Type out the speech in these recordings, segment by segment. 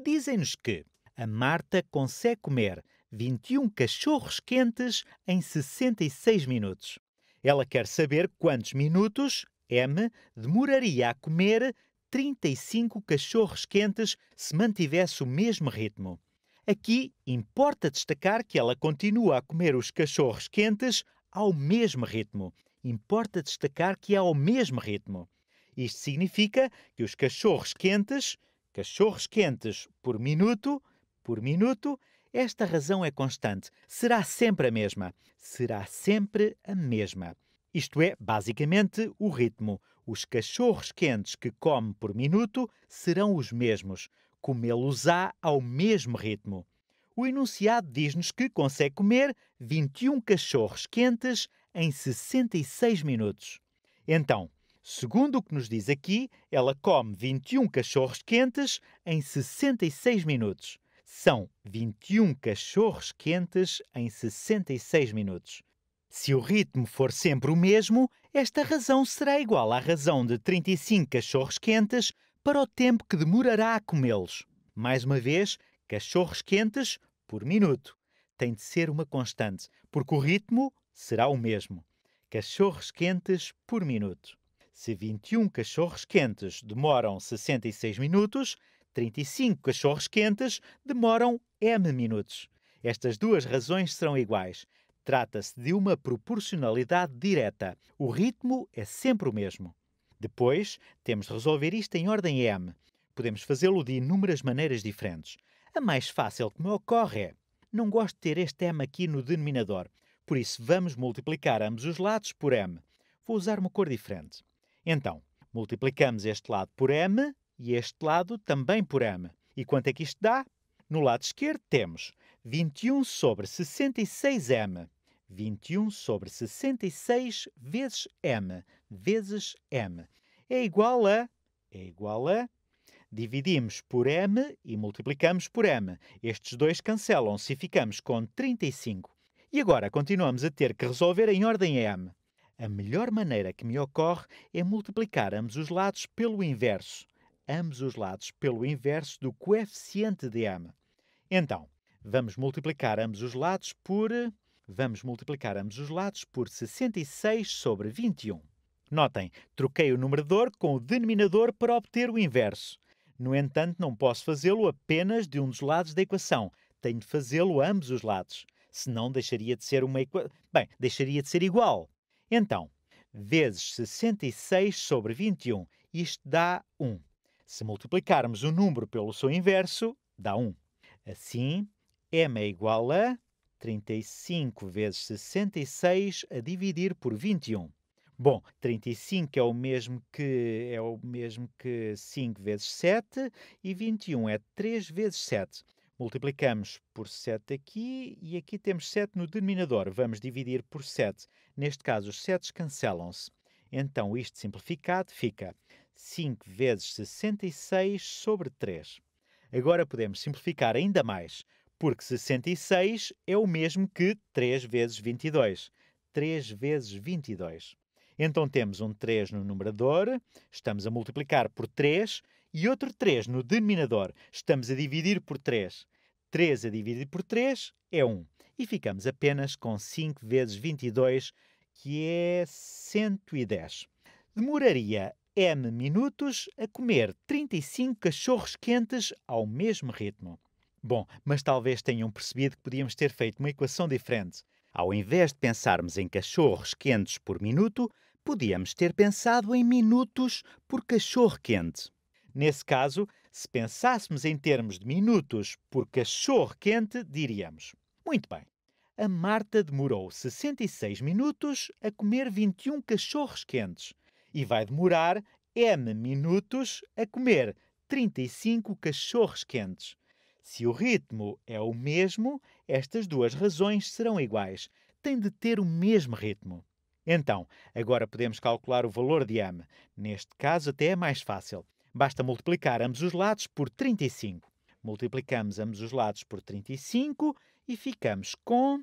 dizem-nos que a Marta consegue comer 21 cachorros quentes em 66 minutos. Ela quer saber quantos minutos M demoraria a comer 35 cachorros quentes se mantivesse o mesmo ritmo. Aqui importa destacar que ela continua a comer os cachorros quentes ao mesmo ritmo. Importa destacar que é ao mesmo ritmo. Isto significa que os cachorros quentes cachorros quentes por minuto, por minuto, esta razão é constante. Será sempre a mesma. Será sempre a mesma. Isto é, basicamente, o ritmo. Os cachorros quentes que come por minuto serão os mesmos. Comê-los-á ao mesmo ritmo. O enunciado diz-nos que consegue comer 21 cachorros quentes em 66 minutos. Então, Segundo o que nos diz aqui, ela come 21 cachorros quentes em 66 minutos. São 21 cachorros quentes em 66 minutos. Se o ritmo for sempre o mesmo, esta razão será igual à razão de 35 cachorros quentes para o tempo que demorará a comê-los. Mais uma vez, cachorros quentes por minuto. Tem de ser uma constante, porque o ritmo será o mesmo. Cachorros quentes por minuto. Se 21 cachorros quentes demoram 66 minutos, 35 cachorros quentes demoram M minutos. Estas duas razões serão iguais. Trata-se de uma proporcionalidade direta. O ritmo é sempre o mesmo. Depois, temos de resolver isto em ordem M. Podemos fazê-lo de inúmeras maneiras diferentes. A mais fácil que me ocorre é: não gosto de ter este M aqui no denominador, por isso vamos multiplicar ambos os lados por M. Vou usar uma cor diferente. Então, multiplicamos este lado por m e este lado também por m. E quanto é que isto dá? No lado esquerdo temos 21 sobre 66m. 21 sobre 66 vezes m, vezes m. É igual a... É igual a... Dividimos por m e multiplicamos por m. Estes dois cancelam-se e ficamos com 35. E agora continuamos a ter que resolver em ordem m. A melhor maneira que me ocorre é multiplicar ambos os lados pelo inverso. Ambos os lados pelo inverso do coeficiente de m. Então, vamos multiplicar ambos os lados por. Vamos multiplicar ambos os lados por 66 sobre 21. Notem, troquei o numerador com o denominador para obter o inverso. No entanto, não posso fazê-lo apenas de um dos lados da equação. Tenho de fazê-lo ambos os lados. Senão deixaria de ser uma equa... Bem, deixaria de ser igual. Então, vezes 66 sobre 21, isto dá 1. Se multiplicarmos o número pelo seu inverso, dá 1. Assim, m é igual a 35 vezes 66 a dividir por 21. Bom, 35 é o mesmo que é o mesmo que 5 vezes 7 e 21 é 3 vezes 7. Multiplicamos por 7 aqui e aqui temos 7 no denominador. Vamos dividir por 7. Neste caso, os 7 cancelam-se. Então, isto simplificado fica 5 vezes 66 sobre 3. Agora podemos simplificar ainda mais, porque 66 é o mesmo que 3 vezes 22. 3 vezes 22. Então temos um 3 no numerador, estamos a multiplicar por 3 e outro 3 no denominador. Estamos a dividir por 3. 3 a dividir por 3 é 1. E ficamos apenas com 5 vezes 22, que é 110. Demoraria M minutos a comer 35 cachorros quentes ao mesmo ritmo. Bom, mas talvez tenham percebido que podíamos ter feito uma equação diferente. Ao invés de pensarmos em cachorros quentes por minuto, podíamos ter pensado em minutos por cachorro quente. Nesse caso, se pensássemos em termos de minutos por cachorro quente, diríamos: Muito bem, a Marta demorou 66 minutos a comer 21 cachorros quentes e vai demorar N minutos a comer 35 cachorros quentes. Se o ritmo é o mesmo, estas duas razões serão iguais. Tem de ter o mesmo ritmo. Então, agora podemos calcular o valor de m. Neste caso, até é mais fácil. Basta multiplicar ambos os lados por 35. Multiplicamos ambos os lados por 35 e ficamos com.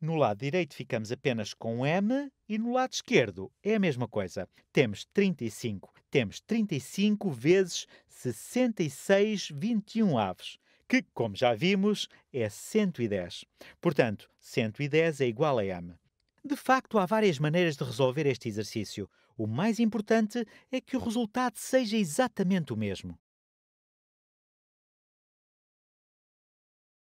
No lado direito ficamos apenas com m e no lado esquerdo é a mesma coisa. Temos 35. Temos 35 vezes 66 21 aves, que, como já vimos, é 110. Portanto, 110 é igual a m. De facto, há várias maneiras de resolver este exercício. O mais importante é que o resultado seja exatamente o mesmo.